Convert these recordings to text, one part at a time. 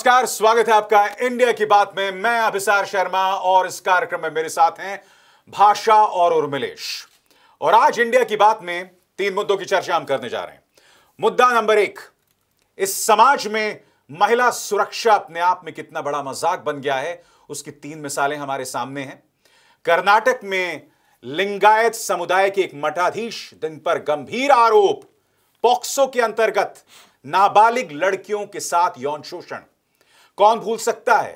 नमस्कार स्वागत है आपका इंडिया की बात में मैं अभिसार शर्मा और इस कार्यक्रम में मेरे साथ हैं भाषा और उर्मिलेश और आज इंडिया की बात में तीन मुद्दों की चर्चा हम करने जा रहे हैं मुद्दा नंबर एक इस समाज में महिला सुरक्षा अपने आप में कितना बड़ा मजाक बन गया है उसकी तीन मिसालें हमारे सामने हैं कर्नाटक में लिंगायत समुदाय के एक मठाधीश दिन पर गंभीर आरोप पॉक्सो के अंतर्गत नाबालिग लड़कियों के साथ यौन शोषण कौन भूल सकता है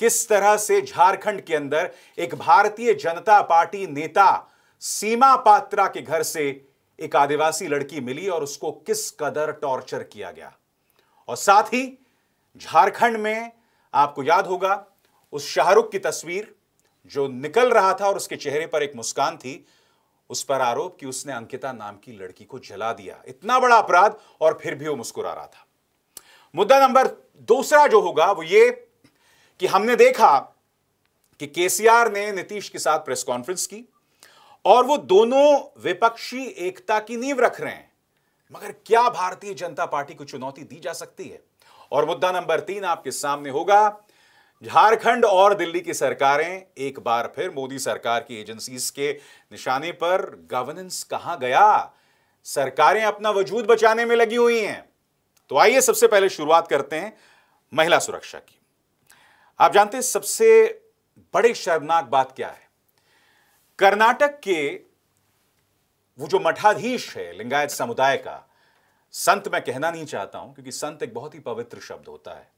किस तरह से झारखंड के अंदर एक भारतीय जनता पार्टी नेता सीमा पात्रा के घर से एक आदिवासी लड़की मिली और उसको किस कदर टॉर्चर किया गया और साथ ही झारखंड में आपको याद होगा उस शाहरुख की तस्वीर जो निकल रहा था और उसके चेहरे पर एक मुस्कान थी उस पर आरोप कि उसने अंकिता नाम की लड़की को जला दिया इतना बड़ा अपराध और फिर भी वो मुस्कुरा रहा था मुद्दा नंबर दूसरा जो होगा वो ये कि हमने देखा कि केसीआर ने नीतीश के साथ प्रेस कॉन्फ्रेंस की और वो दोनों विपक्षी एकता की नींव रख रहे हैं मगर क्या भारतीय जनता पार्टी को चुनौती दी जा सकती है और मुद्दा नंबर तीन आपके सामने होगा झारखंड और दिल्ली की सरकारें एक बार फिर मोदी सरकार की एजेंसीज के निशाने पर गवर्नेंस कहां गया सरकारें अपना वजूद बचाने में लगी हुई हैं तो आइए सबसे पहले शुरुआत करते हैं महिला सुरक्षा की आप जानते हैं सबसे बड़े शर्मनाक बात क्या है कर्नाटक के वो जो मठाधीश है लिंगायत समुदाय का संत मैं कहना नहीं चाहता हूं क्योंकि संत एक बहुत ही पवित्र शब्द होता है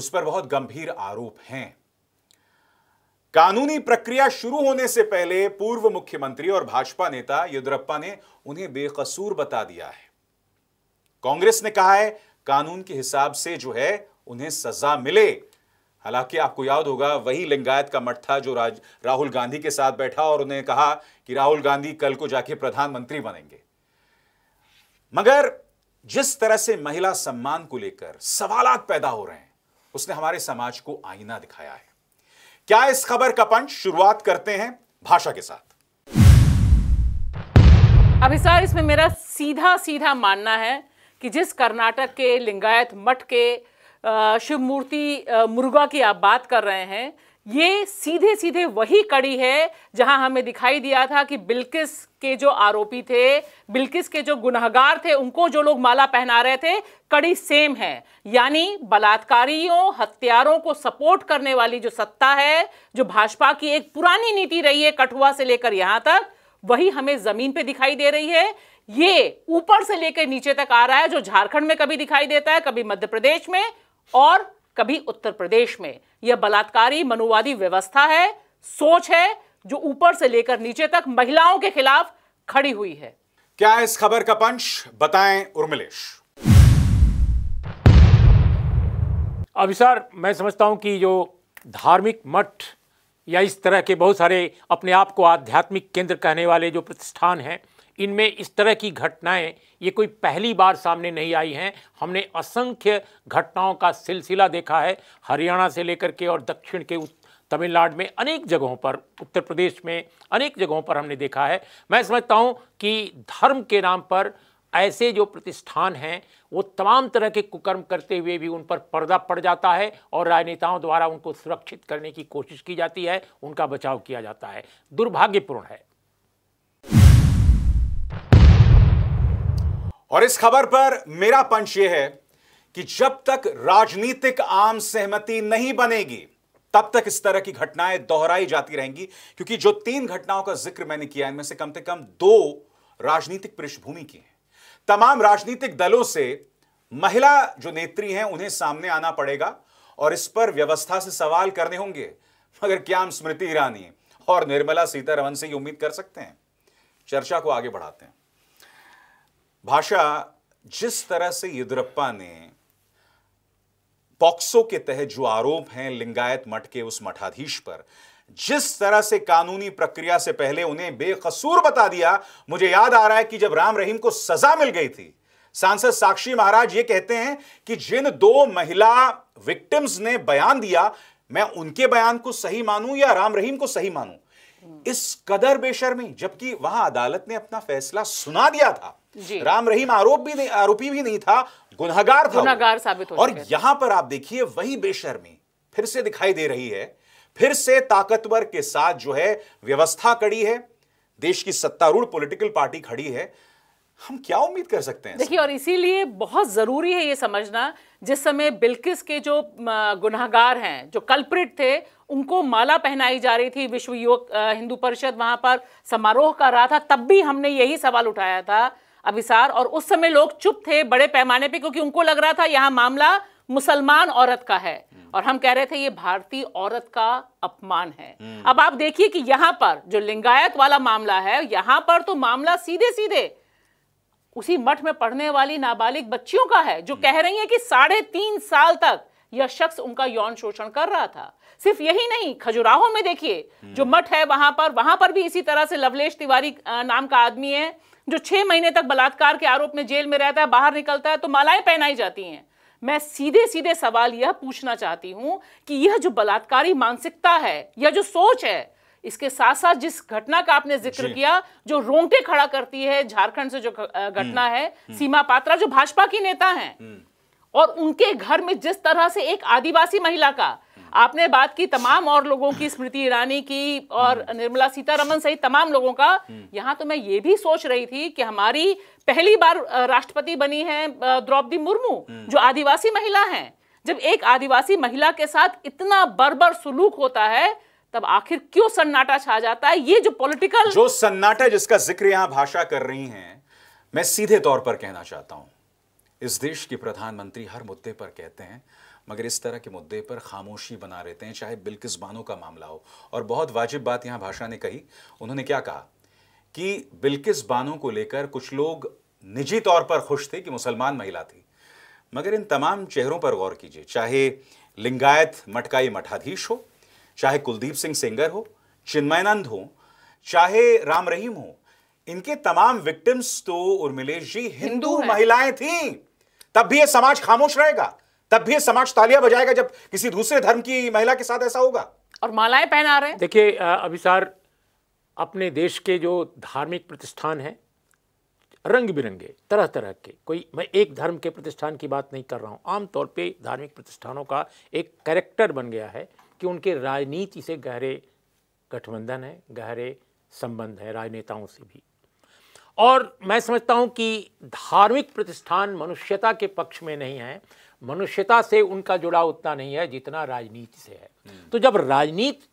उस पर बहुत गंभीर आरोप हैं कानूनी प्रक्रिया शुरू होने से पहले पूर्व मुख्यमंत्री और भाजपा नेता येदुरप्पा ने उन्हें बेकसूर बता दिया है कांग्रेस ने कहा है कानून के हिसाब से जो है उन्हें सजा मिले हालांकि आपको याद होगा वही लिंगायत का मठ था जो राहुल गांधी के साथ बैठा और उन्हें कहा कि राहुल गांधी कल को जाके प्रधानमंत्री बनेंगे मगर जिस तरह से महिला सम्मान को लेकर सवालात पैदा हो रहे हैं उसने हमारे समाज को आईना दिखाया है क्या इस खबर का पंच शुरुआत करते हैं भाषा के साथ अभी सर इसमें मेरा सीधा सीधा मानना है कि जिस कर्नाटक के लिंगायत मठ के शिव मूर्ति मुर्गा की आप बात कर रहे हैं ये सीधे सीधे वही कड़ी है जहां हमें दिखाई दिया था कि बिल्किस के जो आरोपी थे बिल्किस के जो गुनहगार थे उनको जो लोग माला पहना रहे थे कड़ी सेम है यानी बलात्कारियों हत्यारों को सपोर्ट करने वाली जो सत्ता है जो भाजपा की एक पुरानी नीति रही है कठुआ से लेकर यहां तक वही हमें जमीन पे दिखाई दे रही है ये ऊपर से लेकर नीचे तक आ रहा है जो झारखंड में कभी दिखाई देता है कभी मध्य प्रदेश में और कभी उत्तर प्रदेश में यह बलात्कारी मनुवादी व्यवस्था है सोच है जो ऊपर से लेकर नीचे तक महिलाओं के खिलाफ खड़ी हुई है क्या इस खबर का पंच बताएं उर्मिलेश अभिसार मैं समझता हूं कि जो धार्मिक मठ या इस तरह के बहुत सारे अपने आप को आध्यात्मिक केंद्र कहने वाले जो प्रतिष्ठान हैं इनमें इस तरह की घटनाएं ये कोई पहली बार सामने नहीं आई हैं हमने असंख्य घटनाओं का सिलसिला देखा है हरियाणा से लेकर के और दक्षिण के तमिलनाडु में अनेक जगहों पर उत्तर प्रदेश में अनेक जगहों पर हमने देखा है मैं समझता हूँ कि धर्म के नाम पर ऐसे जो प्रतिष्ठान हैं वो तमाम तरह के कुकर्म करते हुए भी उन पर पर्दा पड़ जाता है और राजनेताओं द्वारा उनको सुरक्षित करने की कोशिश की जाती है उनका बचाव किया जाता है दुर्भाग्यपूर्ण है और इस खबर पर मेरा पंच यह है कि जब तक राजनीतिक आम सहमति नहीं बनेगी तब तक इस तरह की घटनाएं दोहराई जाती रहेंगी क्योंकि जो तीन घटनाओं का जिक्र मैंने किया इनमें से कम से कम दो राजनीतिक पृष्ठभूमि की हैं तमाम राजनीतिक दलों से महिला जो नेत्री हैं उन्हें सामने आना पड़ेगा और इस पर व्यवस्था से सवाल करने होंगे मगर क्या हम स्मृति ईरानी और निर्मला सीतारमन से ही उम्मीद कर सकते हैं चर्चा को आगे बढ़ाते हैं भाषा जिस तरह से येदुरप्पा ने पॉक्सो के तहत जो आरोप हैं लिंगायत मठ के उस मठाधीश पर जिस तरह से कानूनी प्रक्रिया से पहले उन्हें बेकसूर बता दिया मुझे याद आ रहा है कि जब राम रहीम को सजा मिल गई थी सांसद साक्षी महाराज ये कहते हैं कि जिन दो महिला विक्टिम्स ने बयान दिया मैं उनके बयान को सही मानूं या राम रहीम को सही मानूं इस कदर बेशर्मी जबकि वहां अदालत ने अपना फैसला सुना दिया था राम रहीम आरोप भी नहीं आरोपी भी नहीं था गुनहगार था गुनहगार साबित हो और यहां पर आप देखिए वही बेशर्मी फिर से दिखाई दे रही है फिर से ताकतवर के साथ जो है व्यवस्था कड़ी है देश की सत्तारूढ़ पॉलिटिकल पार्टी खड़ी है हम क्या उम्मीद कर सकते हैं देखिए और इसीलिए बहुत ज़रूरी है ये समझना जिस समय बिल्किस के जो गुनागार हैं जो कल्प्रिट थे उनको माला पहनाई जा रही थी विश्व युवक हिंदू परिषद वहां पर समारोह कर रहा था तब भी हमने यही सवाल उठाया था अभिसार और उस समय लोग चुप थे बड़े पैमाने पे क्योंकि उनको लग रहा था यहाँ मामला मुसलमान औरत का है और हम कह रहे थे ये भारतीय औरत का अपमान है हम्म। अब आप देखिए कि यहां पर जो लिंगायत वाला मामला है यहां पर तो मामला सीधे सीधे उसी मठ में पढ़ने वाली नाबालिग बच्चियों का है जो कह रही है कि साढ़े तीन साल तक यह शख्स उनका यौन शोषण कर रहा था सिर्फ यही नहीं खजुराहो में देखिए हम्म। जो मठ है वहां पर वहां पर भी इसी तरह से लवलेश तिवारी नाम का आदमी है जो छह महीने तक बलात्कार के आरोप में जेल में रहता है बाहर निकलता है तो मालाएं पहनाई जाती हैं मैं सीधे सीधे सवाल यह पूछना चाहती हूं कि यह जो बलात्कारी मानसिकता है यह जो सोच है इसके साथ साथ जिस घटना का आपने जिक्र किया जो रोंगटे खड़ा करती है झारखंड से जो घटना हम्म, है हम्म। सीमा पात्रा जो भाजपा की नेता हैं हम्म। और उनके घर में जिस तरह से एक आदिवासी महिला का आपने बात की तमाम और लोगों की स्मृति ईरानी की और हम्म। निर्मला सीतारमन सहित तमाम लोगों का हम्म। यहाँ तो मैं ये भी सोच रही थी कि हमारी पहली बार राष्ट्रपति बनी है द्रौपदी मुर्मू हम्म। जो आदिवासी महिला हैं जब एक आदिवासी महिला के साथ इतना बर्बर सुलूक होता है तब आखिर क्यों सन्नाटा छा जाता है ये जो पॉलिटिकल जो सन्नाटा जिसका जिक्र यहां भाषा कर रही हैं मैं सीधे तौर पर कहना चाहता हूं इस देश के प्रधानमंत्री हर मुद्दे पर कहते हैं मगर इस तरह के मुद्दे पर खामोशी बना रहते हैं चाहे बिल्किस बानो का मामला हो और बहुत वाजिब बात यहाँ भाषा ने कही उन्होंने क्या कहा कि बिल्किस बानो को लेकर कुछ लोग निजी तौर पर खुश थे कि मुसलमान महिला थी मगर इन तमाम चेहरों पर गौर कीजिए चाहे लिंगायत मटकाई मठाधीश हो चाहे कुलदीप सिंह सेंगर हो चिन्मयनंद हो चाहे राम रहीम हो इनके तमाम विक्टिम्स तो उर्मिलेश जी हिंदू महिलाएं थीं तब भी यह समाज खामोश रहेगा तब भी समाज तालियां बजाएगा जब किसी दूसरे धर्म की महिला के साथ ऐसा होगा और मालाएं पहना रहे हैं देखिए अभिसार अपने देश के जो धार्मिक प्रतिष्ठान हैं रंग बिरंगे तरह तरह के कोई मैं एक धर्म के प्रतिष्ठान की बात नहीं कर रहा हूँ आमतौर पे धार्मिक प्रतिष्ठानों का एक कैरेक्टर बन गया है कि उनके राजनीति से गहरे गठबंधन है गहरे संबंध है राजनेताओं से भी और मैं समझता हूँ कि धार्मिक प्रतिष्ठान मनुष्यता के पक्ष में नहीं है मनुष्यता से उनका जुड़ाव उतना नहीं है जितना राजनीति से है हम्म। तो जब राजनीति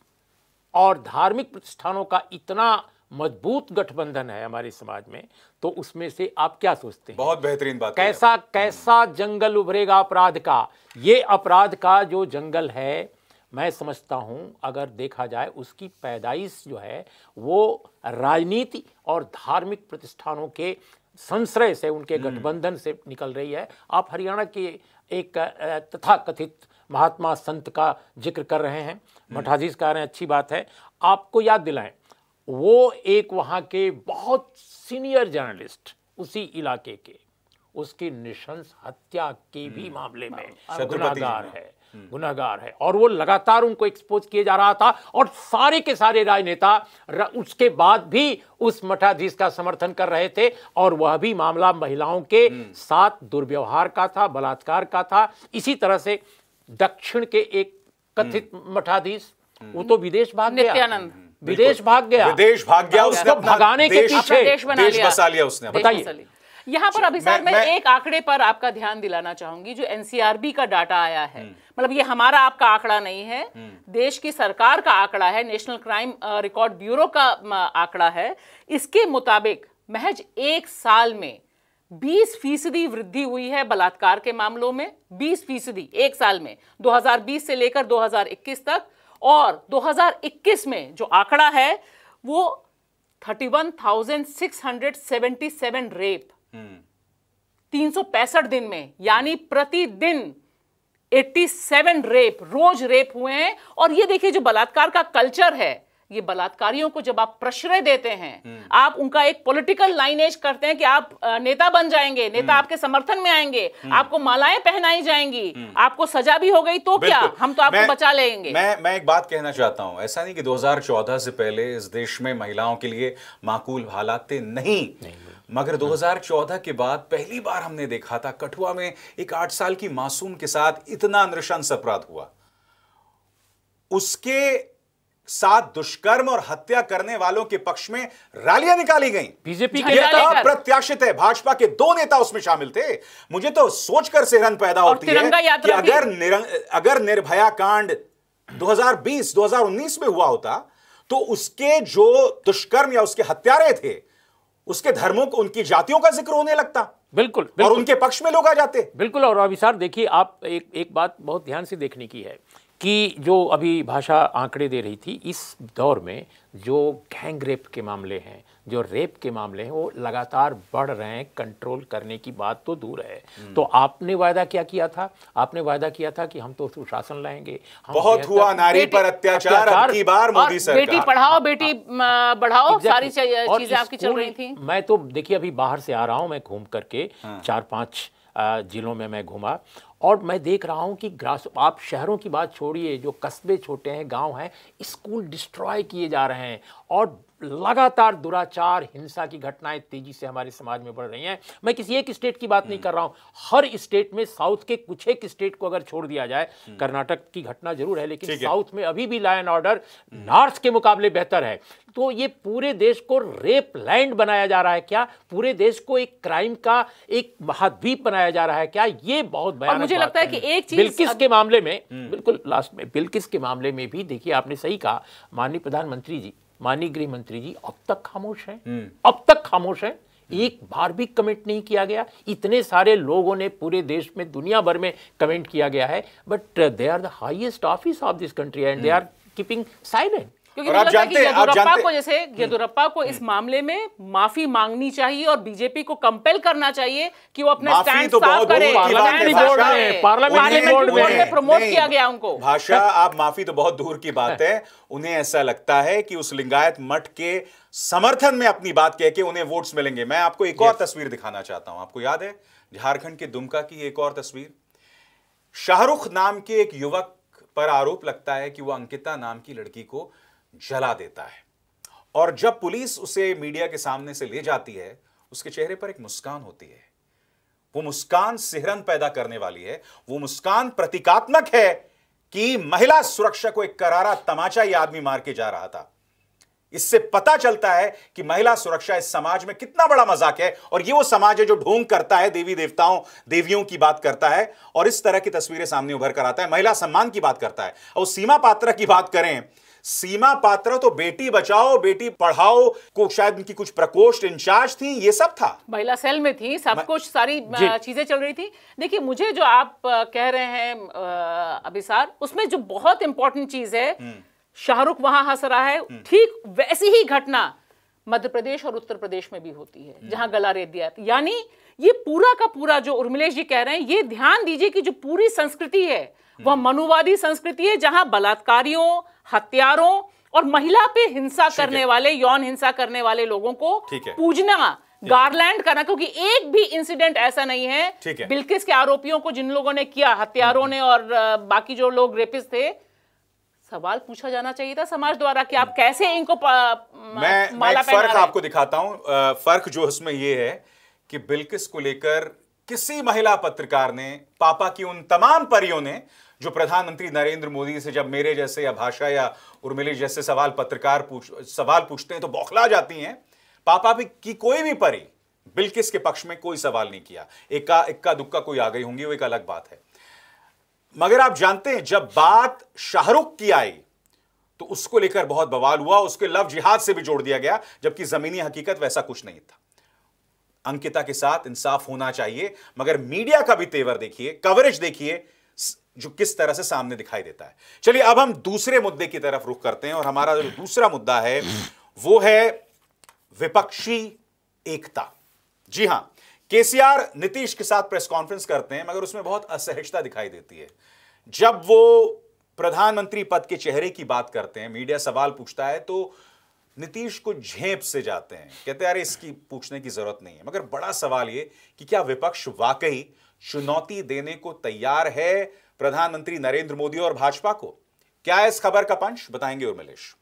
और धार्मिक प्रतिष्ठानों का इतना मजबूत गठबंधन है हमारे समाज में तो उसमें से आप क्या सोचते हैं बहुत बेहतरीन बात कैसा कैसा हम्म। जंगल उभरेगा अपराध का ये अपराध का जो जंगल है मैं समझता हूँ अगर देखा जाए उसकी पैदाइश जो है वो राजनीति और धार्मिक प्रतिष्ठानों के संश्रय से उनके हम्म। गठबंधन से निकल रही है आप हरियाणा के एक तथा कथित महात्मा संत का जिक्र कर रहे हैं मठाधीश हम्म। कह रहे हैं अच्छी बात है आपको याद दिलाएं वो एक वहाँ के बहुत सीनियर जर्नलिस्ट उसी इलाके के उसकी निशंस हत्या के भी हम्म। मामले में हाँ, हाँ। गुनागार है गुनागार है और वो लगातार उनको एक्सपोज किया जा रहा था और सारे के सारे राजनेता उसके बाद भी उस मठाधीश का समर्थन कर रहे थे और वह भी मामला महिलाओं के हम्म। साथ दुर्व्यवहार का था बलात्कार का था इसी तरह से दक्षिण के एक कथित हम्म। मठाधीश हम्म। वो तो विदेश भाग नित्यानंद विदेश भाग गया विदेश भाग गया उसका भगाने के पीछे देश बसा लिया उसने बताइए यहाँ पर अभी सर मैं, मैं एक आंकड़े पर आपका ध्यान दिलाना चाहूंगी जो एनसीआरबी का डाटा आया है हम्म। मतलब ये हमारा आपका आंकड़ा नहीं है हम्म। देश की सरकार का आंकड़ा है नेशनल क्राइम रिकॉर्ड ब्यूरो का आंकड़ा है इसके मुताबिक महज एक साल में 20 फीसदी वृद्धि हुई है बलात्कार के मामलों में 20 फीसदी एक साल में 2020 से लेकर 2021 तक और 2021 में जो आंकड़ा है वो 31,677 रेप तीन सौ दिन में यानी प्रतिदिन 87 रेप रोज रेप हुए हैं और ये देखिए जो बलात्कार का कल्चर है ये बलात्कारियों को जब आप प्रश्रय देते हैं हम्म। आप उनका एक पॉलिटिकल लाइनेज करते हैं कि आप नेता बन जाएंगे नेता हम्म। आपके समर्थन में आएंगे हम्म। आपको मालाएं पहनाई जाएंगी आपको सजा भी हो गई तो क्या हम तो आपको बचा लेंगे मैं मैं एक बात कहना चाहता हूं ऐसा नहीं कि 2014 से पहले इस देश में महिलाओं के लिए माकूल हालात नहीं, नहीं। मगर 2014 के बाद पहली बार हमने देखा था कठुआ में एक आठ साल की मासूम के साथ इतना नृशंस अपराध हुआ उसके साथ दुष्कर्म और हत्या करने वालों के पक्ष में रैलियां निकाली गई बीजेपी के नेता तो प्रत्याशित है भाजपा के दो नेता उसमें शामिल थे मुझे तो सोचकर सेहरन पैदा होती है कि अगर अगर निर्भया कांड 2020-2019 में हुआ होता तो उसके जो दुष्कर्म या उसके हत्यारे थे उसके धर्मों को उनकी जातियों का जिक्र होने लगता बिल्कुल, बिल्कुल और उनके पक्ष में लोग आ जाते बिल्कुल और सर देखिए आप एक एक बात बहुत ध्यान से देखने की है कि जो अभी भाषा आंकड़े दे रही थी इस दौर में जो गैंगरेप के मामले हैं जो रेप के मामले हैं वो लगातार बढ़ रहे हैं कंट्रोल करने की बात तो दूर है हम्म। तो आपने वायदा क्या किया था आपने वायदा किया था कि हम तो सुशासन लाएंगे बहुत हुआ नारी पर अत्याचार की बार मोदी सरकार हाँ। बेटी पढ़ाओ बेटी बढ़ाओ सारी चीजें आपकी चल रही थी मैं तो देखिए अभी बाहर से आ रहा हूँ मैं घूम करके हाँ। चार पाँच जिलों में मैं घूमा और मैं देख रहा हूँ कि ग्रास आप शहरों की बात छोड़िए जो कस्बे छोटे हैं गांव हैं स्कूल डिस्ट्रॉय किए जा रहे हैं और लगातार दुराचार हिंसा की घटनाएं तेजी से हमारे समाज में बढ़ रही हैं मैं किसी एक स्टेट की बात नहीं कर रहा हूं हर स्टेट में साउथ के कुछ एक स्टेट को अगर छोड़ दिया जाए हम्म। कर्नाटक की घटना जरूर है लेकिन साउथ में अभी भी लॉ एंड ऑर्डर नॉर्थ के मुकाबले बेहतर है तो ये पूरे देश को रेप लैंड बनाया जा रहा है क्या पूरे देश को एक क्राइम का एक महाद्वीप बनाया जा रहा है क्या ये बहुत भयानक मुझे लगता है कि एक चीज बिल्किस के मामले में हम्म। बिल्कुल लास्ट में बिल्किस के मामले में भी देखिए आपने सही कहा माननीय प्रधानमंत्री जी माननीय गृह मंत्री जी अब तक खामोश है हम्म। अब तक खामोश है एक बार भी कमेंट नहीं किया गया इतने सारे लोगों ने पूरे देश में दुनिया भर में कमेंट किया गया है but they are the highest office of this country and they are keeping silent क्योंकि और आप जानते हैं आप जानते को जैसे हम्म। येदुरप्पा को इस मामले में माफी मांगनी चाहिए और बीजेपी को कंपेल करना चाहिए कि वो अपना स्टैंड तो साफ करे बोर्ड में पार्लियामेंट बोर्ड में प्रमोट किया गया उनको भाषा आप माफी तो बहुत दूर की बात है उन्हें ऐसा लगता है कि उस लिंगायत मठ के समर्थन में अपनी बात कह के उन्हें वोट्स मिलेंगे मैं आपको एक और तस्वीर दिखाना चाहता हूं आपको याद है झारखंड के दुमका की एक और तस्वीर शाहरुख नाम के एक युवक पर आरोप लगता है कि वो अंकिता नाम की लड़की को जला देता है और जब पुलिस उसे मीडिया के सामने से ले जाती है उसके चेहरे पर एक मुस्कान होती है वो मुस्कान सिहरन पैदा करने वाली है वो मुस्कान प्रतीकात्मक है कि महिला सुरक्षा को एक करारा तमाचा यह आदमी मार के जा रहा था इससे पता चलता है कि महिला सुरक्षा इस समाज में कितना बड़ा मजाक है और ये वो समाज है जो ढोंग करता है देवी देवताओं देवियों की बात करता है और इस तरह की तस्वीरें सामने उभर कर आता है महिला सम्मान की बात करता है और सीमा पात्रा की बात करें सीमा पात्र तो बेटी बचाओ बेटी पढ़ाओ को शायद उनकी कुछ प्रकोष्ठ इंचार्ज थी ये सब था महिला सेल में थी सब कुछ सारी चीजें चल रही थी देखिए मुझे जो आप कह रहे हैं अभिसार उसमें जो बहुत इंपॉर्टेंट चीज है हम्म। शाहरुख वहां हंस रहा है हम्म। ठीक वैसी ही घटना मध्य प्रदेश और उत्तर प्रदेश में भी होती है हम्म। जहां गला रेत दिया यानी ये पूरा का पूरा जो उर्मिलेश जी कह रहे हैं ये ध्यान दीजिए कि जो पूरी संस्कृति है वह मनुवादी संस्कृति है जहां बलात्कारियों हत्यारों और महिला पे हिंसा करने वाले यौन हिंसा करने वाले लोगों को पूजना गार्लैंड करना क्योंकि एक भी इंसिडेंट ऐसा नहीं है, है। बिल्किस के आरोपियों को जिन लोगों ने किया हत्यारों ने और बाकी जो लोग रेपिस थे सवाल पूछा जाना चाहिए था समाज द्वारा कि आप हम्म। कैसे इनको मैं, मैं फर्क आपको दिखाता हूं फर्क जो उसमें यह है कि बिल्किस को लेकर किसी महिला पत्रकार ने पापा की उन तमाम परियों ने जो प्रधानमंत्री नरेंद्र मोदी से जब मेरे जैसे या भाषा या उर्मिले जैसे सवाल पत्रकार पूछ सवाल पूछते हैं तो बौखला जाती हैं पापा भी की कोई भी परी बिल्किस के पक्ष में कोई सवाल नहीं किया इक्का इक्का दुक्का कोई आ गई होंगी वो एक अलग बात है मगर आप जानते हैं जब बात शाहरुख की आई तो उसको लेकर बहुत बवाल हुआ उसके लव जिहाद से भी जोड़ दिया गया जबकि जमीनी हकीकत वैसा कुछ नहीं था अंकिता के साथ इंसाफ होना चाहिए मगर मीडिया का भी तेवर देखिए कवरेज देखिए जो किस तरह से सामने दिखाई देता है चलिए अब हम दूसरे मुद्दे की तरफ रुख करते हैं और हमारा जो दूसरा मुद्दा है वो है विपक्षी एकता जी हां केसीआर नीतीश के साथ प्रेस कॉन्फ्रेंस करते हैं मगर उसमें बहुत असहजता दिखाई देती है जब वो प्रधानमंत्री पद के चेहरे की बात करते हैं मीडिया सवाल पूछता है तो नीतीश को झेप से जाते हैं कहते हैं अरे इसकी पूछने की जरूरत नहीं है मगर बड़ा सवाल ये कि क्या विपक्ष वाकई चुनौती देने को तैयार है प्रधानमंत्री नरेंद्र मोदी और भाजपा को क्या है इस खबर का पंच बताएंगे उर्मिलेश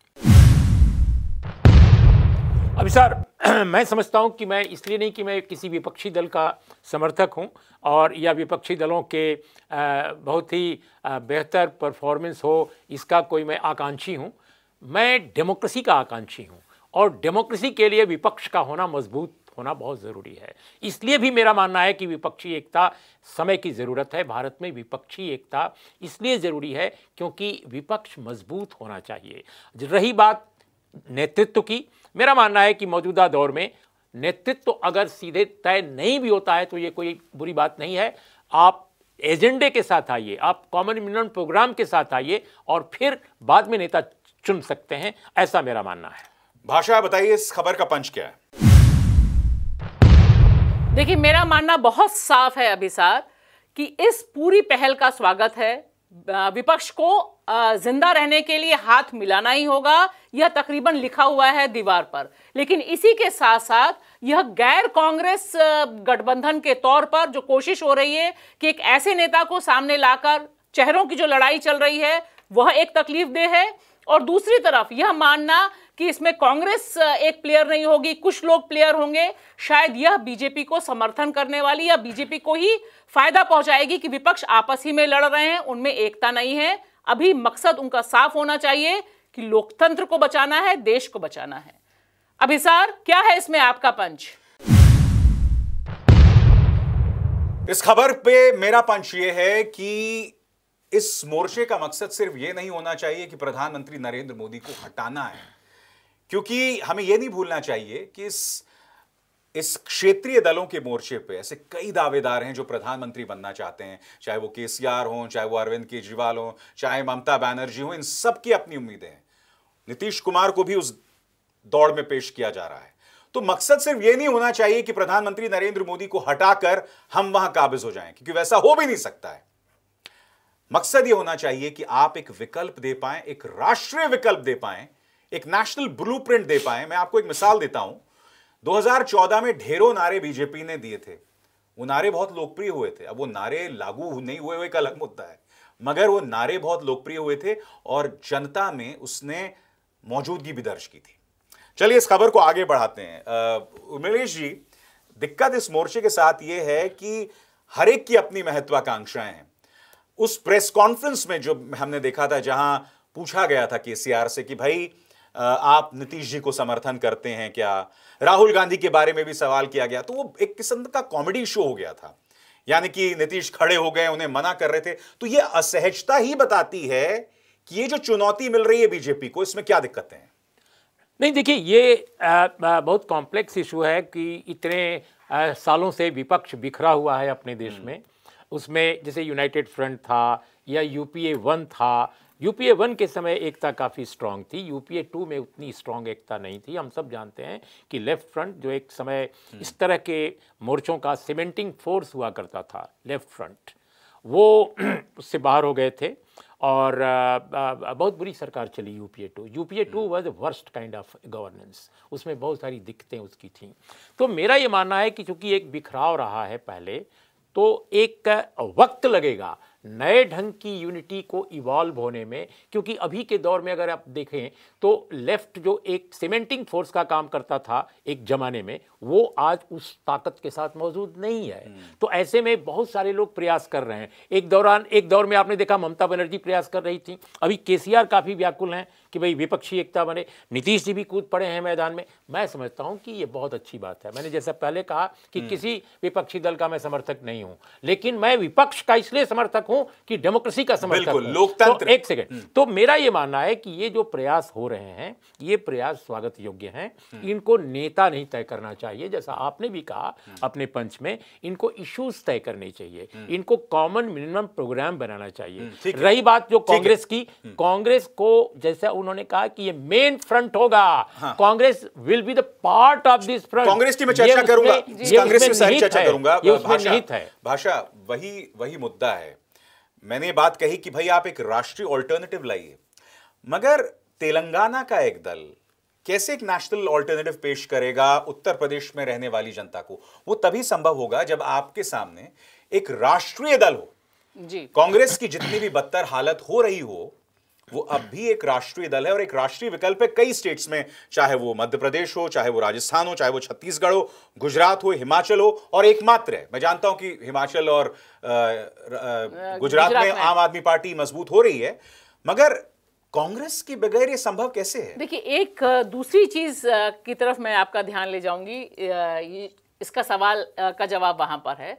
अभी सर मैं समझता हूं कि मैं इसलिए नहीं कि मैं किसी विपक्षी दल का समर्थक हूं और या विपक्षी दलों के बहुत ही बेहतर परफॉर्मेंस हो इसका कोई मैं आकांक्षी हूं मैं डेमोक्रेसी का आकांक्षी हूँ और डेमोक्रेसी के लिए विपक्ष का होना मजबूत होना बहुत ज़रूरी है इसलिए भी मेरा मानना है कि विपक्षी एकता समय की ज़रूरत है भारत में विपक्षी एकता इसलिए ज़रूरी है क्योंकि विपक्ष मजबूत होना चाहिए रही बात नेतृत्व की मेरा मानना है कि मौजूदा दौर में नेतृत्व अगर सीधे तय नहीं भी होता है तो ये कोई बुरी बात नहीं है आप एजेंडे के साथ आइए आप कॉमन मिनिमम प्रोग्राम के साथ आइए और फिर बाद में नेता चुन सकते हैं ऐसा मेरा मानना है भाषा बताइए इस खबर का पंच क्या है देखिए मेरा मानना बहुत साफ है अभिसार कि इस पूरी पहल का स्वागत है विपक्ष को जिंदा रहने के लिए हाथ मिलाना ही होगा यह तकरीबन लिखा हुआ है दीवार पर लेकिन इसी के साथ साथ यह गैर कांग्रेस गठबंधन के तौर पर जो कोशिश हो रही है कि एक ऐसे नेता को सामने लाकर चेहरों की जो लड़ाई चल रही है वह एक तकलीफ दे है और दूसरी तरफ यह मानना कि इसमें कांग्रेस एक प्लेयर नहीं होगी कुछ लोग प्लेयर होंगे शायद यह बीजेपी को समर्थन करने वाली या बीजेपी को ही फायदा पहुंचाएगी कि विपक्ष आपस ही में लड़ रहे हैं उनमें एकता नहीं है अभी मकसद उनका साफ होना चाहिए कि लोकतंत्र को बचाना है देश को बचाना है अभिसार क्या है इसमें आपका पंच इस खबर पे मेरा पंच ये है कि इस मोर्चे का मकसद सिर्फ यह नहीं होना चाहिए कि प्रधानमंत्री नरेंद्र मोदी को हटाना है क्योंकि हमें यह नहीं भूलना चाहिए कि इस इस क्षेत्रीय दलों के मोर्चे पे ऐसे कई दावेदार हैं जो प्रधानमंत्री बनना चाहते हैं चाहे वो केसीआर हो चाहे वो अरविंद केजरीवाल हो चाहे ममता बैनर्जी हो इन सब की अपनी उम्मीदें हैं नीतीश कुमार को भी उस दौड़ में पेश किया जा रहा है तो मकसद सिर्फ यह नहीं होना चाहिए कि प्रधानमंत्री नरेंद्र मोदी को हटाकर हम वहां काबिज हो जाएं क्योंकि वैसा हो भी नहीं सकता है मकसद यह होना चाहिए कि आप एक विकल्प दे पाए एक राष्ट्रीय विकल्प दे पाए एक नेशनल ब्लू दे पाए मैं आपको एक मिसाल देता हूं 2014 में ढेरों नारे बीजेपी ने दिए थे वो नारे बहुत लोकप्रिय हुए थे अब वो नारे लागू नहीं हुए हुए एक अलग मुद्दा है मगर वो नारे बहुत लोकप्रिय हुए थे और जनता में उसने मौजूदगी भी दर्ज की थी चलिए इस खबर को आगे बढ़ाते हैं उमेश जी दिक्कत इस मोर्चे के साथ ये है कि हर एक की अपनी महत्वाकांक्षाएं हैं उस प्रेस कॉन्फ्रेंस में जो हमने देखा था जहां पूछा गया था केसीआर से कि भाई आप नीतीश जी को समर्थन करते हैं क्या राहुल गांधी के बारे में भी सवाल किया गया तो वो एक किस्म का कॉमेडी शो हो गया था यानी कि नीतीश खड़े हो गए उन्हें मना कर रहे थे तो ये असहजता ही बताती है कि ये जो चुनौती मिल रही है बीजेपी को इसमें क्या दिक्कतें हैं नहीं देखिए ये आ, बहुत कॉम्प्लेक्स इशू है कि इतने आ, सालों से विपक्ष बिखरा हुआ है अपने देश हम्म। में उसमें जैसे यूनाइटेड फ्रंट था या यूपीए वन था यूपीए वन के समय एकता काफ़ी स्ट्रांग थी यूपीए टू में उतनी स्ट्रांग एकता नहीं थी हम सब जानते हैं कि लेफ्ट फ्रंट जो एक समय हम्म। इस तरह के मोर्चों का सीमेंटिंग फोर्स हुआ करता था लेफ्ट फ्रंट वो उससे बाहर हो गए थे और बहुत बुरी सरकार चली U P A two U P A two was worst kind of governance उसमें बहुत सारी दिक्कतें उसकी थीं तो मेरा ये मानना है कि चूंकि एक बिखराव रहा है पहले तो एक वक्त लगेगा नए ढंग की यूनिटी को इवॉल्व होने में क्योंकि अभी के दौर में अगर आप देखें तो लेफ्ट जो एक सीमेंटिंग फोर्स का काम करता था एक जमाने में वो आज उस ताकत के साथ मौजूद नहीं है हम्म। तो ऐसे में बहुत सारे लोग प्रयास कर रहे हैं एक दौरान एक दौर में आपने देखा ममता बनर्जी प्रयास कर रही थी अभी के काफ़ी व्याकुल हैं कि भाई विपक्षी एकता बने नीतीश जी भी कूद पड़े हैं मैदान में मैं समझता हूं कि ये बहुत अच्छी बात है मैंने जैसा पहले कहा कि हम्म। किसी विपक्षी दल का मैं समर्थक नहीं हूं लेकिन मैं विपक्ष का इसलिए समर्थक हूं कि डेमोक्रेसी का समर्थक लोकतंत्र तो एक सेकेंड हम्म। तो मेरा ये मानना है कि ये जो प्रयास हो रहे हैं ये प्रयास स्वागत योग्य हैं हम्म। इनको नेता नहीं तय करना चाहिए जैसा आपने भी कहा हम्म। अपने पंच में इनको इश्यूज तय करने चाहिए हम्म। इनको कॉमन मिनिमम प्रोग्राम बनाना चाहिए रही बात जो कांग्रेस की कांग्रेस को जैसा उन्होंने कहा कि ये मेन फ्रंट होगा हाँ। Congress will be the part of this front Congress की मैं चर्चा करूंगा कांग्रेस चर्चा करूंगा भाषा वही वही मुद्दा है मैंने बात कही कि भाई आप एक राष्ट्रीय ऑल्टरनेटिव लाइए मगर तेलंगाना का एक दल कैसे एक नेशनल ऑल्टरनेटिव पेश करेगा उत्तर प्रदेश में रहने वाली जनता को वो तभी संभव होगा जब आपके सामने एक राष्ट्रीय दल हो जी कांग्रेस की जितनी भी बदतर हालत हो रही हो वो अब भी एक राष्ट्रीय दल है और एक राष्ट्रीय विकल्प है कई स्टेट्स में चाहे वो मध्य प्रदेश हो चाहे वो राजस्थान हो चाहे वो छत्तीसगढ़ हो गुजरात हो हिमाचल हो और एकमात्र है मैं जानता हूं कि हिमाचल और गुजरात में आम आदमी पार्टी मजबूत हो रही है मगर कांग्रेस के बगैर ये संभव कैसे है देखिए एक दूसरी चीज की तरफ मैं आपका ध्यान ले जाऊंगी इसका सवाल का जवाब वहां पर है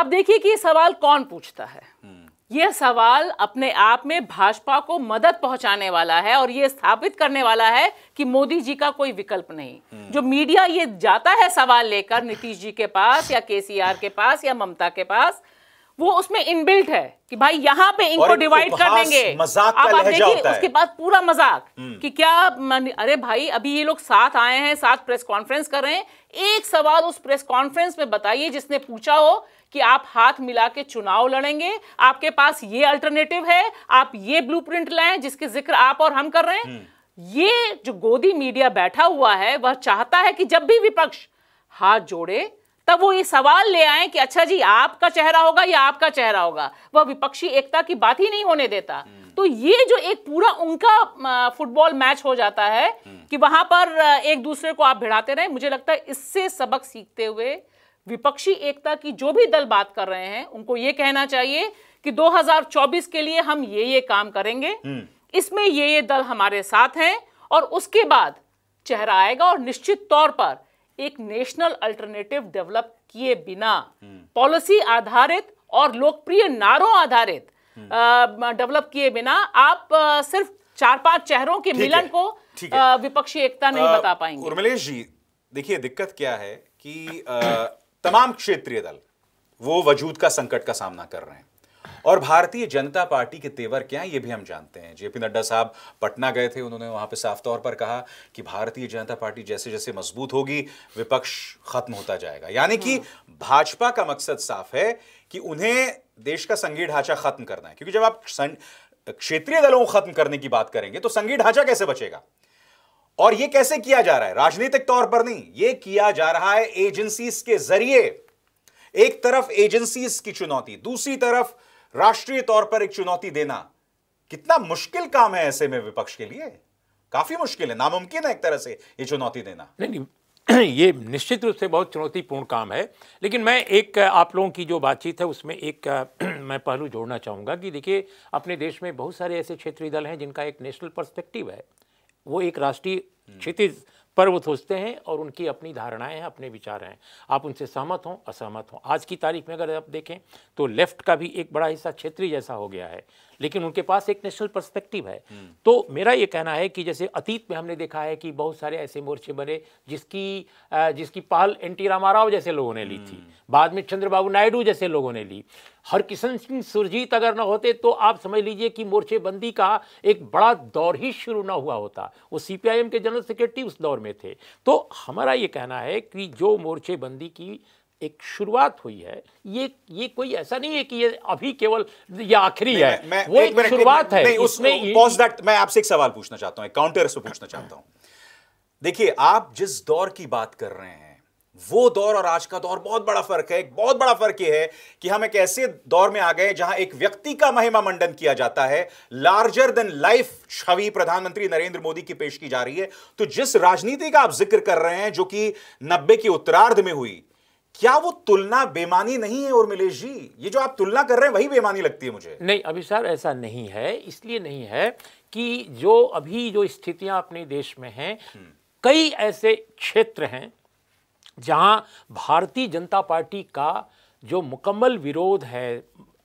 आप देखिए कि ये सवाल कौन पूछता है हम्म। यह सवाल अपने आप में भाजपा को मदद पहुंचाने वाला है और यह स्थापित करने वाला है कि मोदी जी का कोई विकल्प नहीं हम्म। जो मीडिया ये जाता है सवाल लेकर नीतीश जी के पास या केसीआर के पास या ममता के पास वो उसमें इनबिल्ट है कि भाई यहाँ पे इनको डिवाइड कर देंगे मजाक आप देखिए उसके बाद पूरा मजाक हम्म। कि क्या अरे भाई अभी ये लोग साथ आए हैं साथ प्रेस कॉन्फ्रेंस कर रहे हैं एक सवाल उस प्रेस कॉन्फ्रेंस में बताइए जिसने पूछा हो कि आप हाथ मिला के चुनाव लड़ेंगे आपके पास ये अल्टरनेटिव है आप ये प्रिंट लाए जिसके जिक्र आप और हम कर रहे हैं हम्म। ये जो गोदी मीडिया बैठा हुआ है वह चाहता है कि जब भी विपक्ष हाथ जोड़े तब वो ये सवाल ले आए कि अच्छा जी आपका चेहरा होगा या आपका चेहरा होगा वह विपक्षी एकता की बात ही नहीं होने देता हम्म। तो ये जो एक पूरा उनका फुटबॉल मैच हो जाता है हम्म। कि वहां पर एक दूसरे को आप भिड़ाते रहे मुझे लगता है इससे सबक सीखते हुए विपक्षी एकता की जो भी दल बात कर रहे हैं उनको ये कहना चाहिए कि 2024 के लिए हम ये ये काम करेंगे हम्म। इसमें ये ये दल हमारे साथ हैं और उसके बाद चेहरा आएगा और निश्चित तौर पर एक नेशनल अल्टरनेटिव डेवलप किए बिना पॉलिसी आधारित और लोकप्रिय नारों आधारित हम्म। डेवलप किए बिना आप आ, सिर्फ चार पांच चेहरों के मिलन को विपक्षी एकता नहीं आ, बता पाएंगे उर्मिलेश जी देखिए दिक्कत क्या है कि आ, तमाम क्षेत्रीय दल वो वजूद का संकट का सामना कर रहे हैं और भारतीय जनता पार्टी के तेवर क्या ये भी हम जानते हैं जेपी नड्डा साहब पटना गए थे उन्होंने वहां पे साफ तौर पर कहा कि भारतीय जनता पार्टी जैसे जैसे मजबूत होगी विपक्ष खत्म होता जाएगा यानी कि हम्म। भाजपा का मकसद साफ है कि उन्हें देश का संघीय ढांचा खत्म करना है क्योंकि जब आप क्षेत्रीय दलों को खत्म करने की बात करेंगे तो संघीय ढांचा कैसे बचेगा और यह कैसे किया जा रहा है राजनीतिक तौर पर नहीं यह किया जा रहा है एजेंसीज के जरिए एक तरफ एजेंसीज की चुनौती दूसरी तरफ राष्ट्रीय तौर पर एक चुनौती देना कितना मुश्किल काम है ऐसे में विपक्ष के लिए काफी मुश्किल है नामुमकिन है एक तरह से ये चुनौती देना नहीं ये निश्चित रूप से बहुत चुनौतीपूर्ण काम है लेकिन मैं एक आप लोगों की जो बातचीत है उसमें एक मैं पहलू जोड़ना चाहूँगा कि देखिए अपने देश में बहुत सारे ऐसे क्षेत्रीय दल हैं जिनका एक नेशनल पर्सपेक्टिव है वो एक राष्ट्रीय हम्म। क्षेत्रीय पर वो सोचते हैं और उनकी अपनी धारणाएं हैं अपने विचार हैं आप उनसे सहमत हों असहमत हों आज की तारीख में अगर आप देखें तो लेफ्ट का भी एक बड़ा हिस्सा क्षेत्रीय जैसा हो गया है लेकिन उनके पास एक नेशनल पर्सपेक्टिव है हम्म। तो मेरा ये कहना है कि जैसे अतीत में हमने देखा है कि बहुत सारे ऐसे मोर्चे बने जिसकी जिसकी पाल एन टी रामाराव जैसे लोगों ने ली थी हम्म। बाद में चंद्रबाबू नायडू जैसे लोगों ने ली हरकिशन सिंह सुरजीत अगर ना होते तो आप समझ लीजिए कि मोर्चेबंदी का एक बड़ा दौर ही शुरू ना हुआ होता वो सीपीआईएम के जनरल सेक्रेटरी उस दौर में थे तो हमारा ये कहना है कि जो मोर्चेबंदी की एक शुरुआत हुई है ये ये कोई ऐसा नहीं है कि ये अभी केवल ये आखिरी है मैं, वो एक, एक शुरुआत है उसमें पॉज दैट मैं आपसे एक सवाल पूछना चाहता हूं काउंटर से पूछना हाँ। चाहता हूं देखिए आप जिस दौर की बात कर रहे हैं वो दौर और आज का दौर बहुत बड़ा फर्क है एक बहुत बड़ा फर्क यह है कि हम एक ऐसे दौर में आ गए जहां एक व्यक्ति का महिमा मंडन किया जाता है लार्जर देन लाइफ छवि प्रधानमंत्री नरेंद्र मोदी की पेश की जा रही है तो जिस राजनीति का आप जिक्र कर रहे हैं जो कि नब्बे के उत्तरार्ध में हुई क्या वो तुलना बेमानी नहीं है और मिलेश जी ये जो आप तुलना कर रहे हैं वही बेमानी लगती है मुझे नहीं अभी सर ऐसा नहीं है इसलिए नहीं है कि जो अभी जो स्थितियां अपने देश में हैं हम्म। कई ऐसे क्षेत्र हैं जहां भारतीय जनता पार्टी का जो मुकम्मल विरोध है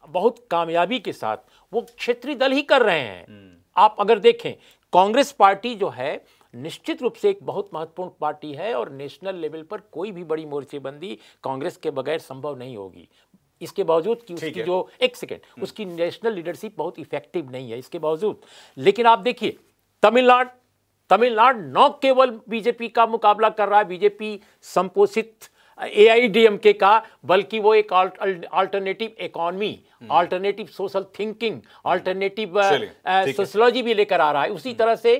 बहुत कामयाबी के साथ वो क्षेत्रीय दल ही कर रहे हैं हम्म। आप अगर देखें कांग्रेस पार्टी जो है निश्चित रूप से एक बहुत महत्वपूर्ण पार्टी है और नेशनल लेवल पर कोई भी बड़ी मोर्चेबंदी कांग्रेस के बगैर संभव नहीं होगी इसके बावजूद कि उसकी जो एक सेकेंड हम्म। उसकी नेशनल लीडरशिप बहुत इफेक्टिव नहीं है इसके बावजूद लेकिन आप देखिए तमिलनाडु तमिलनाडु न केवल बीजेपी का मुकाबला कर रहा है बीजेपी संपोषित ए एआईडीएमके का बल्कि वो एक alternative economy alternative social thinking alternative sociology भी लेकर आ रहा है उसी तरह से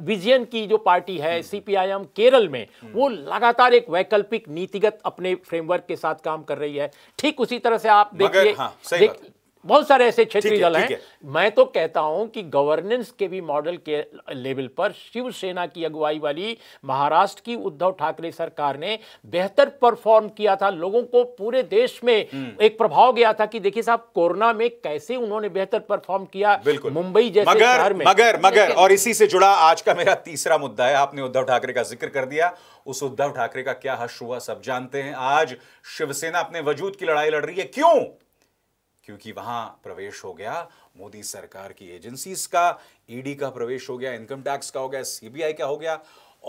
विजयन की जो पार्टी है हम्म। सीपीआईएम केरल में हम्म। वो लगातार एक वैकल्पिक नीतिगत अपने फ्रेमवर्क के साथ काम कर रही है ठीक उसी तरह से आप देखिए हाँ, देख, बहुत सारे ऐसे क्षेत्रीय दल हैं मैं तो कहता हूं कि गवर्नेंस के भी मॉडल के लेवल पर शिवसेना की अगुवाई वाली महाराष्ट्र की उद्धव ठाकरे सरकार ने बेहतर परफॉर्म किया था लोगों को पूरे देश में हम्म। एक प्रभाव गया था कि देखिए साहब कोरोना में कैसे उन्होंने बेहतर परफॉर्म किया मुंबई जैसे मगर, में मगर मगर और इसी से जुड़ा आज का मेरा तीसरा मुद्दा है आपने उद्धव ठाकरे का जिक्र कर दिया उस उद्धव ठाकरे का क्या हर्ष हुआ सब जानते हैं आज शिवसेना अपने वजूद की लड़ाई लड़ रही है क्यों क्योंकि वहां प्रवेश हो गया मोदी सरकार की एजेंसीज का ईडी e का प्रवेश हो गया इनकम टैक्स का हो गया सीबीआई का हो गया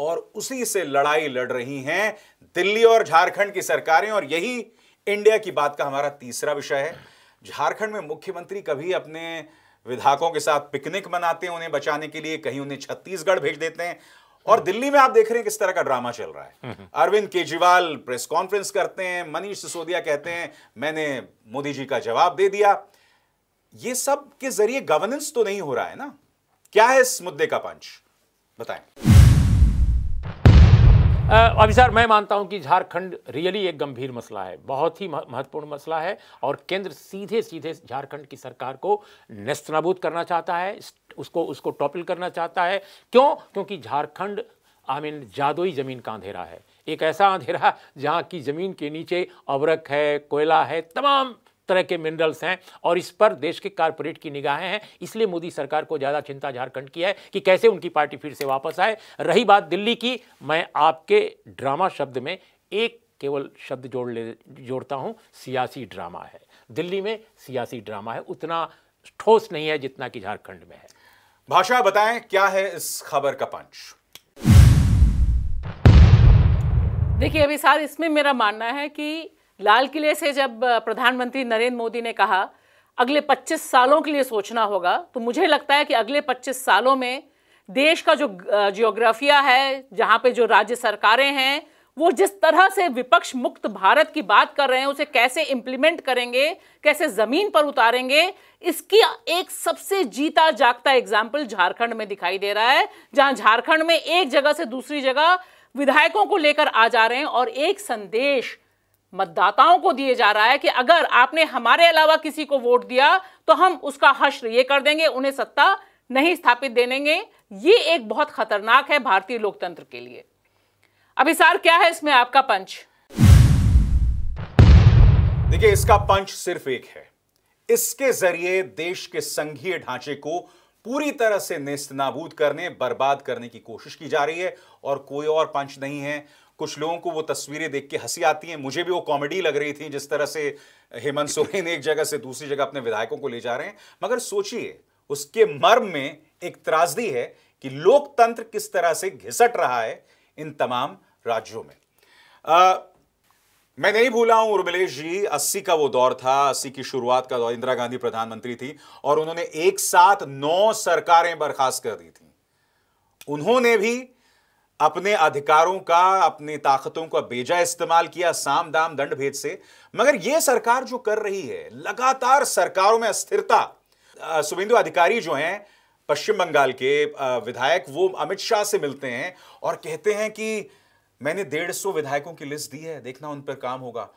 और उसी से लड़ाई लड़ रही हैं दिल्ली और झारखंड की सरकारें और यही इंडिया की बात का हमारा तीसरा विषय है झारखंड में मुख्यमंत्री कभी अपने विधायकों के साथ पिकनिक मनाते हैं उन्हें बचाने के लिए कहीं उन्हें छत्तीसगढ़ भेज देते हैं और दिल्ली में आप देख रहे हैं किस तरह का ड्रामा चल रहा है हम्म, हम्म। अरविंद केजरीवाल प्रेस कॉन्फ्रेंस करते हैं मनीष सिसोदिया कहते हैं मैंने मोदी जी का जवाब दे दिया ये सब के जरिए गवर्नेंस तो नहीं हो रहा है ना क्या है इस मुद्दे का पंच बताएं सर मैं मानता हूं कि झारखंड रियली एक गंभीर मसला है बहुत ही महत्वपूर्ण मसला है और केंद्र सीधे सीधे झारखंड की सरकार को नेस्तनाबूद करना चाहता है उसको उसको टॉपिल करना चाहता है क्यों क्योंकि झारखंड आई मीन जादुई ज़मीन का अंधेरा है एक ऐसा अंधेरा जहाँ की ज़मीन के नीचे अवरक है कोयला है तमाम तरह के मिनरल्स हैं और इस पर देश के कारपोरेट की निगाहें हैं इसलिए मोदी सरकार को ज़्यादा चिंता झारखंड की है कि कैसे उनकी पार्टी फिर से वापस आए रही बात दिल्ली की मैं आपके ड्रामा शब्द में एक केवल शब्द जोड़ ले जोड़ता हूँ सियासी ड्रामा है दिल्ली में सियासी ड्रामा है उतना ठोस नहीं है जितना कि झारखंड में है भाषा बताएं क्या है इस खबर का पंच देखिए अभी सार इसमें मेरा मानना है कि लाल किले से जब प्रधानमंत्री नरेंद्र मोदी ने कहा अगले 25 सालों के लिए सोचना होगा तो मुझे लगता है कि अगले 25 सालों में देश का जो जियोग्राफिया है जहाँ पे जो राज्य सरकारें हैं वो जिस तरह से विपक्ष मुक्त भारत की बात कर रहे हैं उसे कैसे इम्प्लीमेंट करेंगे कैसे ज़मीन पर उतारेंगे इसकी एक सबसे जीता जागता एग्जाम्पल झारखंड में दिखाई दे रहा है जहाँ झारखंड में एक जगह से दूसरी जगह विधायकों को लेकर आ जा रहे हैं और एक संदेश मतदाताओं को दिए जा रहा है कि अगर आपने हमारे अलावा किसी को वोट दिया तो हम उसका हश्र ये कर देंगे उन्हें सत्ता नहीं स्थापित दे देंगे ये एक बहुत खतरनाक है भारतीय लोकतंत्र के लिए अब क्या है इसमें आपका पंच देखिए इसका पंच सिर्फ एक है इसके जरिए देश के संघीय ढांचे को पूरी तरह से नेस्त नाबूद करने बर्बाद करने की कोशिश की जा रही है और कोई और पंच नहीं है कुछ लोगों को वो तस्वीरें देख के हंसी आती हैं मुझे भी वो कॉमेडी लग रही थी जिस तरह से हेमंत सोरेन एक जगह से दूसरी जगह अपने विधायकों को ले जा रहे हैं मगर सोचिए उसके मर्म में एक त्रासदी है कि लोकतंत्र किस तरह से घिसट रहा है इन तमाम राज्यों में आ, मैं नहीं भूला हूं उर्मिलेश जी अस्सी का वो दौर था अस्सी की शुरुआत का दौर इंदिरा गांधी प्रधानमंत्री थी और उन्होंने एक साथ नौ सरकारें बर्खास्त कर दी थी उन्होंने भी अपने अधिकारों का अपनी ताकतों का बेजा इस्तेमाल किया साम दाम दंड भेद से मगर यह सरकार जो कर रही है लगातार सरकारों में अस्थिरता शुभेंदु अधिकारी जो हैं पश्चिम बंगाल के विधायक वो अमित शाह से मिलते हैं और कहते हैं कि मैंने डेढ़ सौ विधायकों की लिस्ट दी है देखना उन पर काम होगा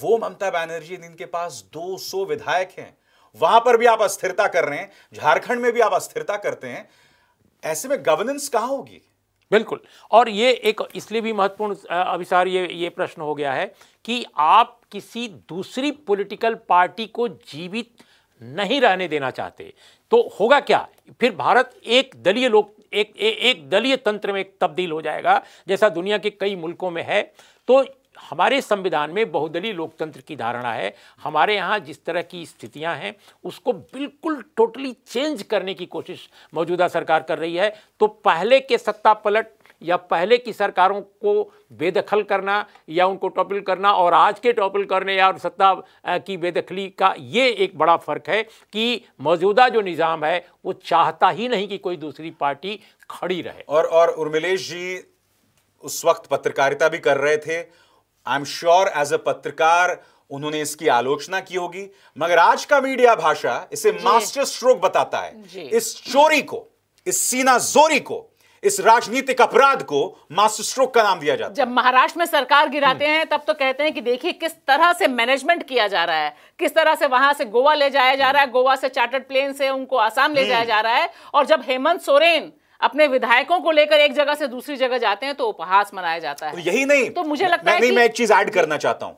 वो ममता बनर्जी जिनके पास 200 विधायक हैं वहां पर भी आप अस्थिरता कर रहे हैं झारखंड में भी आप अस्थिरता करते हैं ऐसे में गवर्नेंस कहां होगी बिल्कुल और ये एक इसलिए भी महत्वपूर्ण अभिसार ये ये प्रश्न हो गया है कि आप किसी दूसरी पॉलिटिकल पार्टी को जीवित नहीं रहने देना चाहते तो होगा क्या फिर भारत एक दलीय लोक एक ए, एक दलीय तंत्र में तब्दील हो जाएगा जैसा दुनिया के कई मुल्कों में है तो हमारे संविधान में बहुदलीय लोकतंत्र की धारणा है हमारे यहाँ जिस तरह की स्थितियाँ हैं उसको बिल्कुल टोटली चेंज करने की कोशिश मौजूदा सरकार कर रही है तो पहले के सत्ता पलट या पहले की सरकारों को बेदखल करना या उनको टॉपिल करना और आज के टॉपिल करने या सत्ता की बेदखली का ये एक बड़ा फ़र्क है कि मौजूदा जो निज़ाम है वो चाहता ही नहीं कि कोई दूसरी पार्टी खड़ी रहे और और उर्मिलेश जी उस वक्त पत्रकारिता भी कर रहे थे I am sure as a पत्रकार उन्होंने इसकी आलोचना की होगी मगर आज का मीडिया भाषा इसे मास्टर स्ट्रोक बताता है इस चोरी को इस सीना जोरी को इस राजनीतिक अपराध को मास्टर स्ट्रोक का नाम दिया जाता है जब महाराष्ट्र में सरकार गिराते हैं तब तो कहते हैं कि देखिए किस तरह से मैनेजमेंट किया जा रहा है किस तरह से वहां से गोवा ले जाया जा रहा है गोवा से चार्टर्ड प्लेन से उनको आसाम ले जाया हम्म। जा रहा है और जब हेमंत सोरेन अपने विधायकों को लेकर एक जगह से दूसरी जगह जाते हैं तो उपहास मनाया जाता है तो यही नहीं तो मुझे लगता है मैं एक चीज ऐड करना चाहता हूं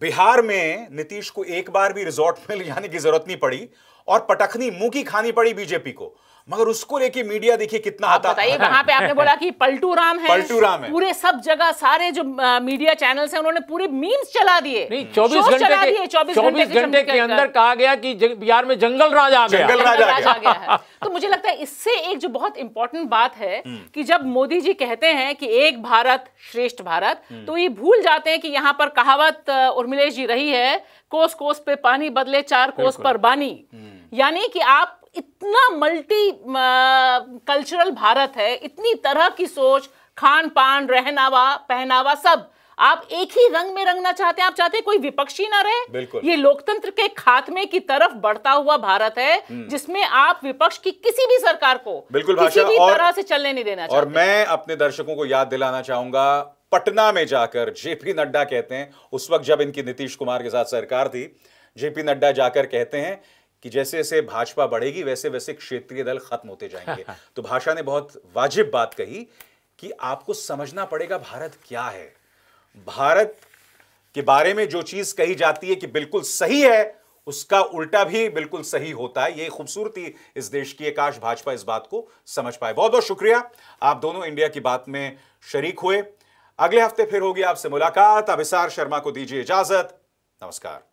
बिहार में नीतीश को एक बार भी रिजॉर्ट में ले जाने की जरूरत नहीं पड़ी और पटखनी मुंह की खानी पड़ी बीजेपी को मगर उसको लेके मीडिया देखिए कितना आता बताइए वहां पे आपने बोला कि पलटू राम है पलटू राम है पूरे सब जगह सारे जो आ, मीडिया चैनल्स हैं उन्होंने पूरे मीम्स चला दिए चौबीस घंटे चौबीस घंटे के अंदर कहा गया कि बिहार में जंगल राज आ गया जंगल राज आ गया तो मुझे लगता है इससे एक जो बहुत इंपॉर्टेंट बात है हम्म। कि जब मोदी जी कहते हैं कि एक भारत श्रेष्ठ भारत हम्म। तो ये भूल जाते हैं कि यहाँ पर कहावत उर्मिलेश जी रही है कोस कोस पे पानी बदले चार कोस पर बानी हम्म। यानी कि आप इतना मल्टी कल्चरल भारत है इतनी तरह की सोच खान पान रहनावा पहनावा सब आप एक ही रंग में रंगना चाहते हैं आप चाहते हैं कोई विपक्षी ना रहे ये लोकतंत्र के खात्मे की तरफ बढ़ता हुआ भारत है हम्म। जिसमें आप विपक्ष की किसी भी सरकार को बिल्कुल किसी भी और, तरह से चलने नहीं देना और मैं अपने दर्शकों को याद दिलाना चाहूंगा पटना में जाकर जेपी नड्डा कहते हैं उस वक्त जब इनकी नीतीश कुमार के साथ सरकार थी जेपी नड्डा जाकर कहते हैं कि जैसे जैसे भाजपा बढ़ेगी वैसे वैसे क्षेत्रीय दल खत्म होते जाएंगे तो भाषा ने बहुत वाजिब बात कही कि आपको समझना पड़ेगा भारत क्या है भारत के बारे में जो चीज कही जाती है कि बिल्कुल सही है उसका उल्टा भी बिल्कुल सही होता है ये खूबसूरती इस देश की आकाश भाजपा इस बात को समझ पाए बहुत बहुत शुक्रिया आप दोनों इंडिया की बात में शरीक हुए अगले हफ्ते फिर होगी आपसे मुलाकात अभिसार शर्मा को दीजिए इजाजत नमस्कार